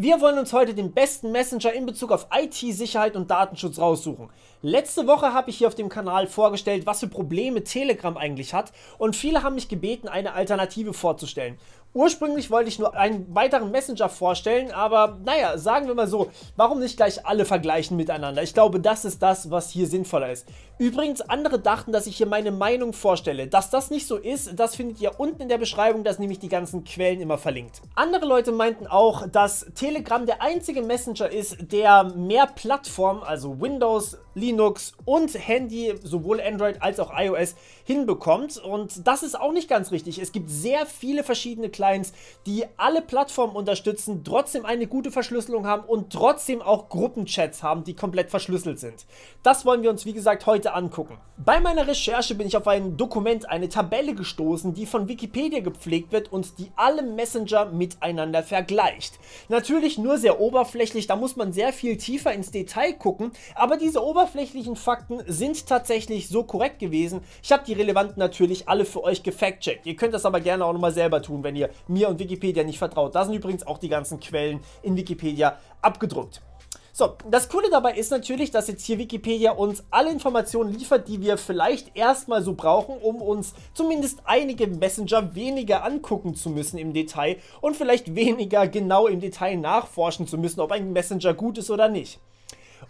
Wir wollen uns heute den besten Messenger in Bezug auf IT-Sicherheit und Datenschutz raussuchen. Letzte Woche habe ich hier auf dem Kanal vorgestellt, was für Probleme Telegram eigentlich hat und viele haben mich gebeten, eine Alternative vorzustellen. Ursprünglich wollte ich nur einen weiteren Messenger vorstellen, aber naja, sagen wir mal so, warum nicht gleich alle vergleichen miteinander? Ich glaube, das ist das, was hier sinnvoller ist. Übrigens, andere dachten, dass ich hier meine Meinung vorstelle. Dass das nicht so ist, das findet ihr unten in der Beschreibung, da sind nämlich die ganzen Quellen immer verlinkt. Andere Leute meinten auch, dass Telegram der einzige Messenger ist, der mehr Plattformen, also Windows, Linux und Handy, sowohl Android als auch iOS, hinbekommt. Und das ist auch nicht ganz richtig. Es gibt sehr viele verschiedene Clients, die alle Plattformen unterstützen, trotzdem eine gute Verschlüsselung haben und trotzdem auch Gruppenchats haben, die komplett verschlüsselt sind. Das wollen wir uns, wie gesagt, heute angucken. Bei meiner Recherche bin ich auf ein Dokument, eine Tabelle gestoßen, die von Wikipedia gepflegt wird und die alle Messenger miteinander vergleicht. Natürlich nur sehr oberflächlich, da muss man sehr viel tiefer ins Detail gucken, aber diese Oberfläche oberflächlichen Fakten sind tatsächlich so korrekt gewesen. Ich habe die relevanten natürlich alle für euch gefactcheckt. Ihr könnt das aber gerne auch nochmal selber tun, wenn ihr mir und Wikipedia nicht vertraut. Da sind übrigens auch die ganzen Quellen in Wikipedia abgedruckt. So, das Coole dabei ist natürlich, dass jetzt hier Wikipedia uns alle Informationen liefert, die wir vielleicht erstmal so brauchen, um uns zumindest einige Messenger weniger angucken zu müssen im Detail und vielleicht weniger genau im Detail nachforschen zu müssen, ob ein Messenger gut ist oder nicht.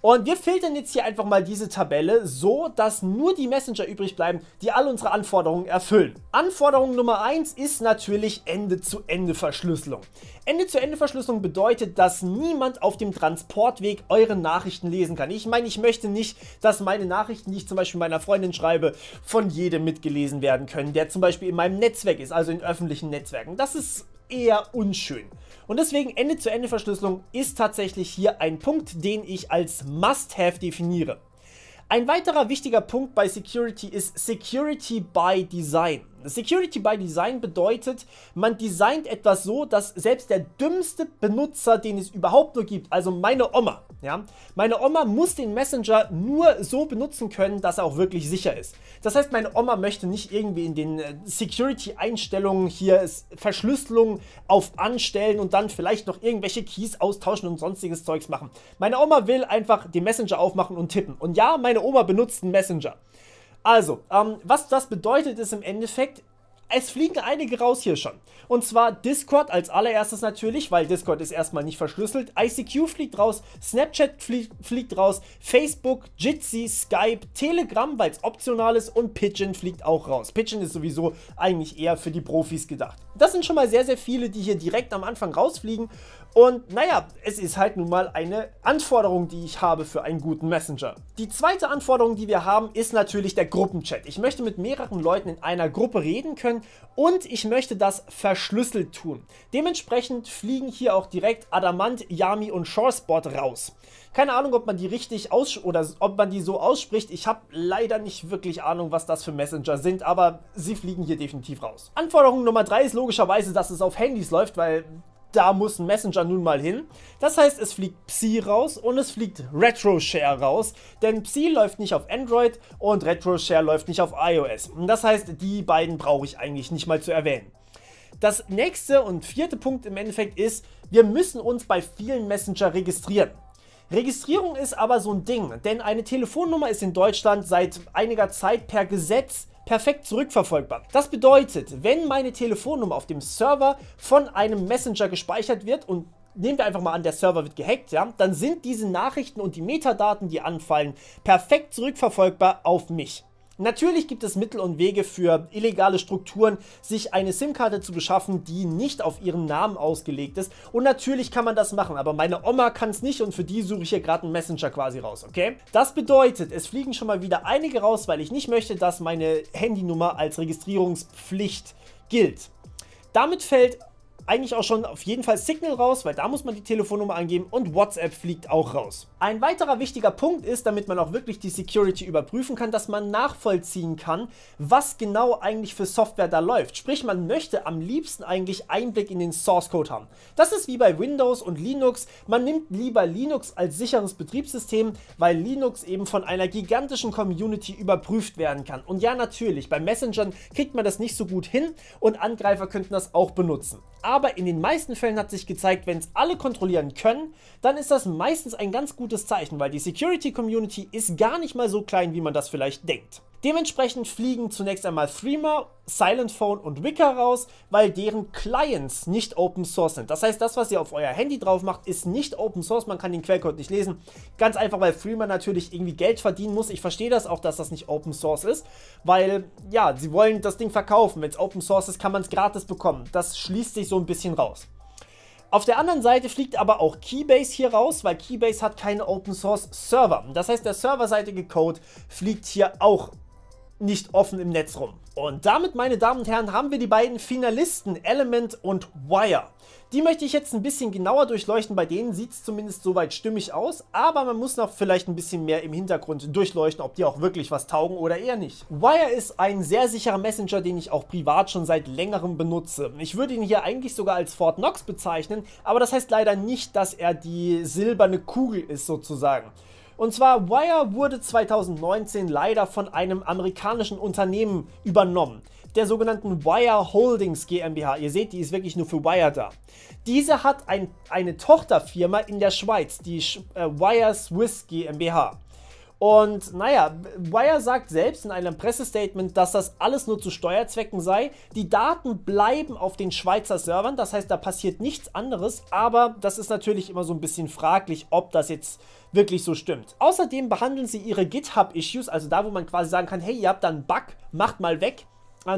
Und wir filtern jetzt hier einfach mal diese Tabelle so, dass nur die Messenger übrig bleiben, die all unsere Anforderungen erfüllen. Anforderung Nummer 1 ist natürlich Ende-zu-Ende-Verschlüsselung. Ende-zu-Ende-Verschlüsselung bedeutet, dass niemand auf dem Transportweg eure Nachrichten lesen kann. Ich meine, ich möchte nicht, dass meine Nachrichten, die ich zum Beispiel meiner Freundin schreibe, von jedem mitgelesen werden können, der zum Beispiel in meinem Netzwerk ist, also in öffentlichen Netzwerken. Das ist eher unschön. Und deswegen Ende-zu-Ende-Verschlüsselung ist tatsächlich hier ein Punkt, den ich als Must-Have definiere. Ein weiterer wichtiger Punkt bei Security ist Security by Design. Security by Design bedeutet, man designt etwas so, dass selbst der dümmste Benutzer, den es überhaupt nur gibt, also meine Oma, ja? Meine Oma muss den Messenger nur so benutzen können, dass er auch wirklich sicher ist. Das heißt, meine Oma möchte nicht irgendwie in den äh, Security-Einstellungen hier Verschlüsselung auf Anstellen und dann vielleicht noch irgendwelche Keys austauschen und sonstiges Zeugs machen. Meine Oma will einfach den Messenger aufmachen und tippen. Und ja, meine Oma benutzt einen Messenger. Also, ähm, was das bedeutet, ist im Endeffekt, es fliegen einige raus hier schon. Und zwar Discord als allererstes natürlich, weil Discord ist erstmal nicht verschlüsselt. ICQ fliegt raus, Snapchat flie fliegt raus, Facebook, Jitsi, Skype, Telegram, weil es optional ist und Pigeon fliegt auch raus. Pigeon ist sowieso eigentlich eher für die Profis gedacht. Das sind schon mal sehr, sehr viele, die hier direkt am Anfang rausfliegen. Und naja, es ist halt nun mal eine Anforderung, die ich habe für einen guten Messenger. Die zweite Anforderung, die wir haben, ist natürlich der Gruppenchat. Ich möchte mit mehreren Leuten in einer Gruppe reden können wollen und ich möchte das verschlüsselt tun. Dementsprechend fliegen hier auch direkt Adamant, Yami und Shorespot raus. Keine Ahnung, ob man die richtig aus oder ob man die so ausspricht. Ich habe leider nicht wirklich Ahnung, was das für Messenger sind, aber sie fliegen hier definitiv raus. Anforderung Nummer 3 ist logischerweise, dass es auf Handys läuft, weil da muss ein Messenger nun mal hin. Das heißt, es fliegt Psi raus und es fliegt RetroShare raus, denn Psi läuft nicht auf Android und RetroShare läuft nicht auf iOS. Das heißt, die beiden brauche ich eigentlich nicht mal zu erwähnen. Das nächste und vierte Punkt im Endeffekt ist, wir müssen uns bei vielen Messenger registrieren. Registrierung ist aber so ein Ding, denn eine Telefonnummer ist in Deutschland seit einiger Zeit per Gesetz perfekt zurückverfolgbar. Das bedeutet, wenn meine Telefonnummer auf dem Server von einem Messenger gespeichert wird und nehmen wir einfach mal an, der Server wird gehackt, ja, dann sind diese Nachrichten und die Metadaten, die anfallen, perfekt zurückverfolgbar auf mich. Natürlich gibt es Mittel und Wege für illegale Strukturen, sich eine SIM-Karte zu beschaffen, die nicht auf ihren Namen ausgelegt ist. Und natürlich kann man das machen, aber meine Oma kann es nicht und für die suche ich hier gerade einen Messenger quasi raus, okay? Das bedeutet, es fliegen schon mal wieder einige raus, weil ich nicht möchte, dass meine Handynummer als Registrierungspflicht gilt. Damit fällt eigentlich auch schon auf jeden Fall Signal raus, weil da muss man die Telefonnummer angeben und WhatsApp fliegt auch raus. Ein weiterer wichtiger Punkt ist, damit man auch wirklich die Security überprüfen kann, dass man nachvollziehen kann, was genau eigentlich für Software da läuft. Sprich, man möchte am liebsten eigentlich Einblick in den Source Code haben. Das ist wie bei Windows und Linux. Man nimmt lieber Linux als sicheres Betriebssystem, weil Linux eben von einer gigantischen Community überprüft werden kann. Und ja, natürlich, bei Messengern kriegt man das nicht so gut hin und Angreifer könnten das auch benutzen. Aber in den meisten Fällen hat sich gezeigt, wenn es alle kontrollieren können, dann ist das meistens ein ganz gutes Zeichen, weil die Security Community ist gar nicht mal so klein, wie man das vielleicht denkt. Dementsprechend fliegen zunächst einmal Threema, Silent Phone und Wicker raus, weil deren Clients nicht Open Source sind. Das heißt, das, was ihr auf euer Handy drauf macht, ist nicht Open Source, man kann den Quellcode nicht lesen. Ganz einfach, weil Threema natürlich irgendwie Geld verdienen muss. Ich verstehe das auch, dass das nicht Open Source ist, weil, ja, sie wollen das Ding verkaufen. Wenn es Open Source ist, kann man es gratis bekommen. Das schließt sich so ein bisschen raus. Auf der anderen Seite fliegt aber auch Keybase hier raus, weil Keybase hat keine Open Source Server. Das heißt, der serverseitige Code fliegt hier auch nicht offen im Netz rum. Und damit, meine Damen und Herren, haben wir die beiden Finalisten Element und Wire. Die möchte ich jetzt ein bisschen genauer durchleuchten, bei denen sieht es zumindest soweit stimmig aus, aber man muss noch vielleicht ein bisschen mehr im Hintergrund durchleuchten, ob die auch wirklich was taugen oder eher nicht. Wire ist ein sehr sicherer Messenger, den ich auch privat schon seit längerem benutze. Ich würde ihn hier eigentlich sogar als Fort Knox bezeichnen, aber das heißt leider nicht, dass er die silberne Kugel ist sozusagen. Und zwar Wire wurde 2019 leider von einem amerikanischen Unternehmen übernommen, der sogenannten Wire Holdings GmbH. Ihr seht, die ist wirklich nur für Wire da. Diese hat ein, eine Tochterfirma in der Schweiz, die Sch äh, Wire Swiss GmbH. Und naja, Wire sagt selbst in einem Pressestatement, dass das alles nur zu Steuerzwecken sei. Die Daten bleiben auf den Schweizer Servern, das heißt, da passiert nichts anderes, aber das ist natürlich immer so ein bisschen fraglich, ob das jetzt wirklich so stimmt. Außerdem behandeln sie ihre GitHub-Issues, also da, wo man quasi sagen kann, hey, ihr habt da einen Bug, macht mal weg.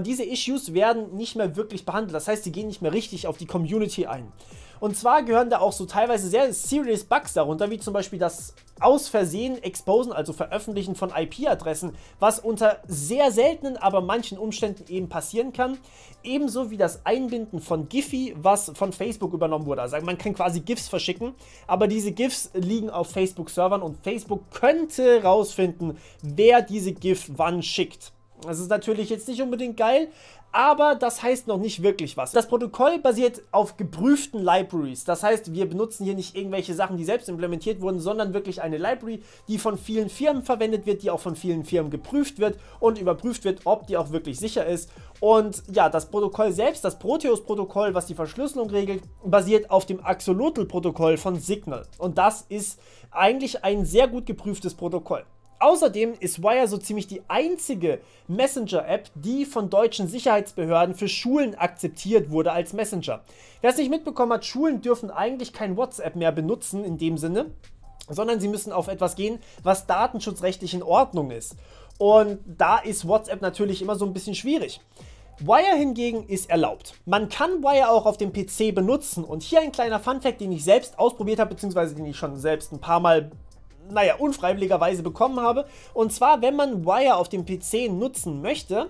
Diese Issues werden nicht mehr wirklich behandelt, das heißt, sie gehen nicht mehr richtig auf die Community ein. Und zwar gehören da auch so teilweise sehr serious Bugs darunter, wie zum Beispiel das aus Versehen Exposen, also Veröffentlichen von IP-Adressen, was unter sehr seltenen, aber manchen Umständen eben passieren kann. Ebenso wie das Einbinden von Giphy, was von Facebook übernommen wurde. Also man kann quasi GIFs verschicken, aber diese GIFs liegen auf Facebook-Servern und Facebook könnte rausfinden, wer diese GIF wann schickt. Das ist natürlich jetzt nicht unbedingt geil, aber das heißt noch nicht wirklich was. Das Protokoll basiert auf geprüften Libraries. Das heißt, wir benutzen hier nicht irgendwelche Sachen, die selbst implementiert wurden, sondern wirklich eine Library, die von vielen Firmen verwendet wird, die auch von vielen Firmen geprüft wird und überprüft wird, ob die auch wirklich sicher ist. Und ja, das Protokoll selbst, das Proteus-Protokoll, was die Verschlüsselung regelt, basiert auf dem Axolotl-Protokoll von Signal. Und das ist eigentlich ein sehr gut geprüftes Protokoll. Außerdem ist Wire so ziemlich die einzige Messenger-App, die von deutschen Sicherheitsbehörden für Schulen akzeptiert wurde als Messenger. Wer es nicht mitbekommen hat, Schulen dürfen eigentlich kein WhatsApp mehr benutzen in dem Sinne, sondern sie müssen auf etwas gehen, was datenschutzrechtlich in Ordnung ist. Und da ist WhatsApp natürlich immer so ein bisschen schwierig. Wire hingegen ist erlaubt. Man kann Wire auch auf dem PC benutzen und hier ein kleiner Funfact, den ich selbst ausprobiert habe, beziehungsweise den ich schon selbst ein paar Mal naja, unfreiwilligerweise bekommen habe. Und zwar, wenn man Wire auf dem PC nutzen möchte,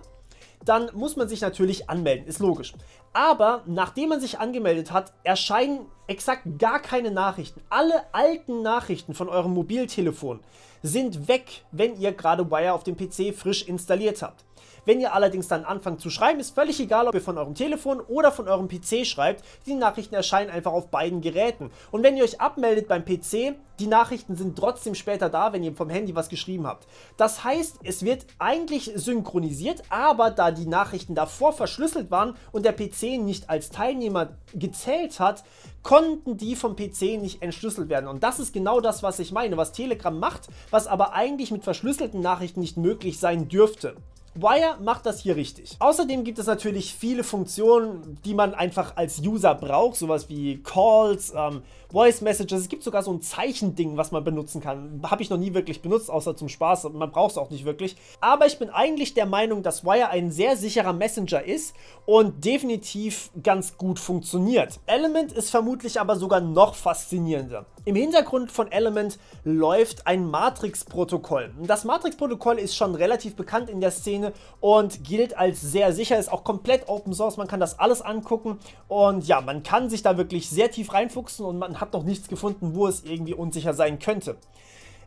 dann muss man sich natürlich anmelden, ist logisch. Aber nachdem man sich angemeldet hat, erscheinen exakt gar keine Nachrichten. Alle alten Nachrichten von eurem Mobiltelefon sind weg, wenn ihr gerade Wire auf dem PC frisch installiert habt. Wenn ihr allerdings dann anfangt zu schreiben, ist völlig egal, ob ihr von eurem Telefon oder von eurem PC schreibt, die Nachrichten erscheinen einfach auf beiden Geräten. Und wenn ihr euch abmeldet beim PC, die Nachrichten sind trotzdem später da, wenn ihr vom Handy was geschrieben habt. Das heißt, es wird eigentlich synchronisiert, aber da die Nachrichten davor verschlüsselt waren und der PC nicht als Teilnehmer gezählt hat, konnten die vom PC nicht entschlüsselt werden. Und das ist genau das, was ich meine, was Telegram macht, was aber eigentlich mit verschlüsselten Nachrichten nicht möglich sein dürfte. Wire macht das hier richtig. Außerdem gibt es natürlich viele Funktionen, die man einfach als User braucht, sowas wie Calls, ähm, Voice Messages. Es gibt sogar so ein Zeichending, was man benutzen kann. Habe ich noch nie wirklich benutzt, außer zum Spaß. Man braucht es auch nicht wirklich. Aber ich bin eigentlich der Meinung, dass Wire ein sehr sicherer Messenger ist und definitiv ganz gut funktioniert. Element ist vermutlich aber sogar noch faszinierender. Im Hintergrund von Element läuft ein Matrix-Protokoll. Das Matrix-Protokoll ist schon relativ bekannt in der Szene und gilt als sehr sicher, ist auch komplett Open Source, man kann das alles angucken und ja, man kann sich da wirklich sehr tief reinfuchsen und man habe noch nichts gefunden, wo es irgendwie unsicher sein könnte.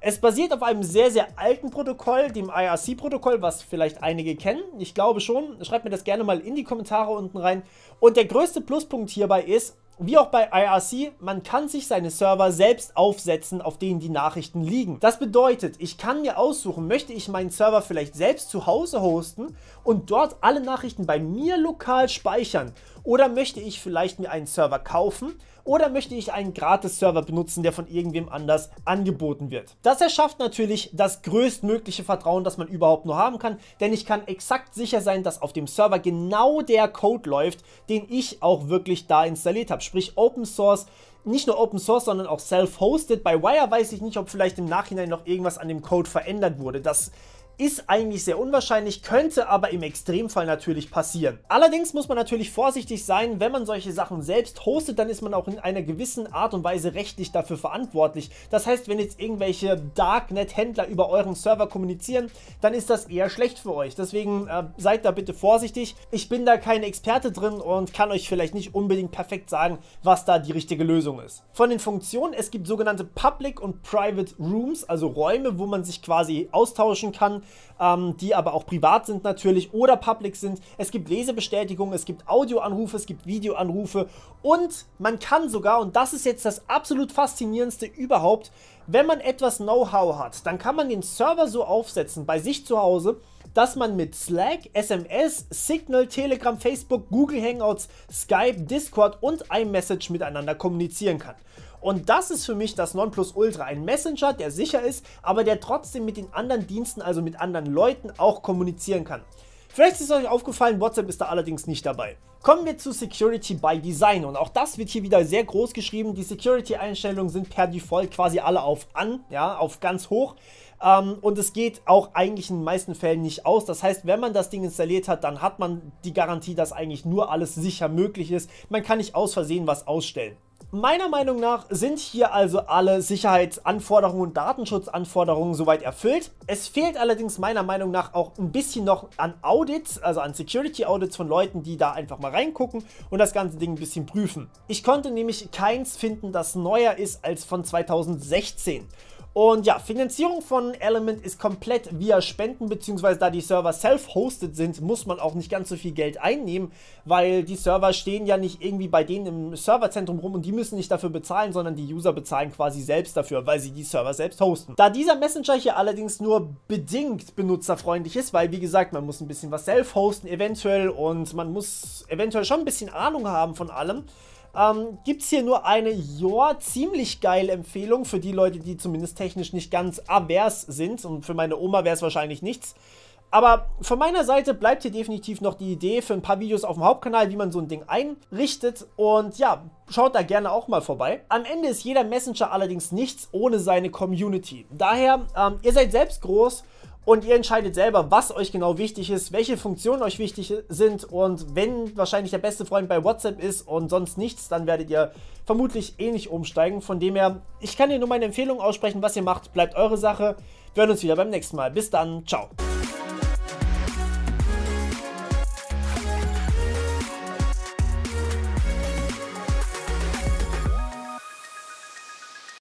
Es basiert auf einem sehr, sehr alten Protokoll, dem IRC-Protokoll, was vielleicht einige kennen. Ich glaube schon. Schreibt mir das gerne mal in die Kommentare unten rein. Und der größte Pluspunkt hierbei ist, wie auch bei IRC, man kann sich seine Server selbst aufsetzen, auf denen die Nachrichten liegen. Das bedeutet, ich kann mir aussuchen, möchte ich meinen Server vielleicht selbst zu Hause hosten und dort alle Nachrichten bei mir lokal speichern? Oder möchte ich vielleicht mir einen Server kaufen? Oder möchte ich einen Gratis-Server benutzen, der von irgendwem anders angeboten wird? Das erschafft natürlich das größtmögliche Vertrauen, das man überhaupt nur haben kann, denn ich kann exakt sicher sein, dass auf dem Server genau der Code läuft, den ich auch wirklich da installiert habe. Sprich Open Source, nicht nur Open Source, sondern auch self-hosted. Bei Wire weiß ich nicht, ob vielleicht im Nachhinein noch irgendwas an dem Code verändert wurde. Das ist eigentlich sehr unwahrscheinlich, könnte aber im Extremfall natürlich passieren. Allerdings muss man natürlich vorsichtig sein, wenn man solche Sachen selbst hostet, dann ist man auch in einer gewissen Art und Weise rechtlich dafür verantwortlich. Das heißt, wenn jetzt irgendwelche Darknet-Händler über euren Server kommunizieren, dann ist das eher schlecht für euch. Deswegen äh, seid da bitte vorsichtig. Ich bin da kein Experte drin und kann euch vielleicht nicht unbedingt perfekt sagen, was da die richtige Lösung ist. Von den Funktionen, es gibt sogenannte Public und Private Rooms, also Räume, wo man sich quasi austauschen kann ähm, die aber auch privat sind natürlich oder public sind. Es gibt Lesebestätigungen, es gibt Audioanrufe, es gibt Videoanrufe und man kann sogar, und das ist jetzt das absolut faszinierendste überhaupt, wenn man etwas Know-how hat, dann kann man den Server so aufsetzen bei sich zu Hause, dass man mit Slack, SMS, Signal, Telegram, Facebook, Google Hangouts, Skype, Discord und iMessage miteinander kommunizieren kann. Und das ist für mich das Nonplusultra. Ein Messenger, der sicher ist, aber der trotzdem mit den anderen Diensten, also mit anderen Leuten, auch kommunizieren kann. Vielleicht ist euch aufgefallen, WhatsApp ist da allerdings nicht dabei. Kommen wir zu Security by Design und auch das wird hier wieder sehr groß geschrieben. Die Security-Einstellungen sind per Default quasi alle auf an, ja, auf ganz hoch. Ähm, und es geht auch eigentlich in den meisten Fällen nicht aus. Das heißt, wenn man das Ding installiert hat, dann hat man die Garantie, dass eigentlich nur alles sicher möglich ist. Man kann nicht aus Versehen was ausstellen. Meiner Meinung nach sind hier also alle Sicherheitsanforderungen und Datenschutzanforderungen soweit erfüllt. Es fehlt allerdings meiner Meinung nach auch ein bisschen noch an Audits, also an Security Audits von Leuten, die da einfach mal reingucken und das ganze Ding ein bisschen prüfen. Ich konnte nämlich keins finden, das neuer ist als von 2016. Und ja, Finanzierung von Element ist komplett via Spenden, beziehungsweise da die Server self-hosted sind, muss man auch nicht ganz so viel Geld einnehmen, weil die Server stehen ja nicht irgendwie bei denen im Serverzentrum rum und die müssen nicht dafür bezahlen, sondern die User bezahlen quasi selbst dafür, weil sie die Server selbst hosten. Da dieser Messenger hier allerdings nur bedingt benutzerfreundlich ist, weil wie gesagt, man muss ein bisschen was self-hosten eventuell und man muss eventuell schon ein bisschen Ahnung haben von allem, ähm, gibt es hier nur eine, ja, ziemlich geile Empfehlung für die Leute, die zumindest technisch nicht ganz avers sind. Und für meine Oma wäre es wahrscheinlich nichts. Aber von meiner Seite bleibt hier definitiv noch die Idee für ein paar Videos auf dem Hauptkanal, wie man so ein Ding einrichtet. Und ja, schaut da gerne auch mal vorbei. Am Ende ist jeder Messenger allerdings nichts ohne seine Community. Daher, ähm, ihr seid selbst groß und ihr entscheidet selber, was euch genau wichtig ist, welche Funktionen euch wichtig sind und wenn wahrscheinlich der beste Freund bei WhatsApp ist und sonst nichts, dann werdet ihr vermutlich eh nicht umsteigen. Von dem her, ich kann dir nur meine Empfehlung aussprechen, was ihr macht, bleibt eure Sache. Wir hören uns wieder beim nächsten Mal. Bis dann, ciao.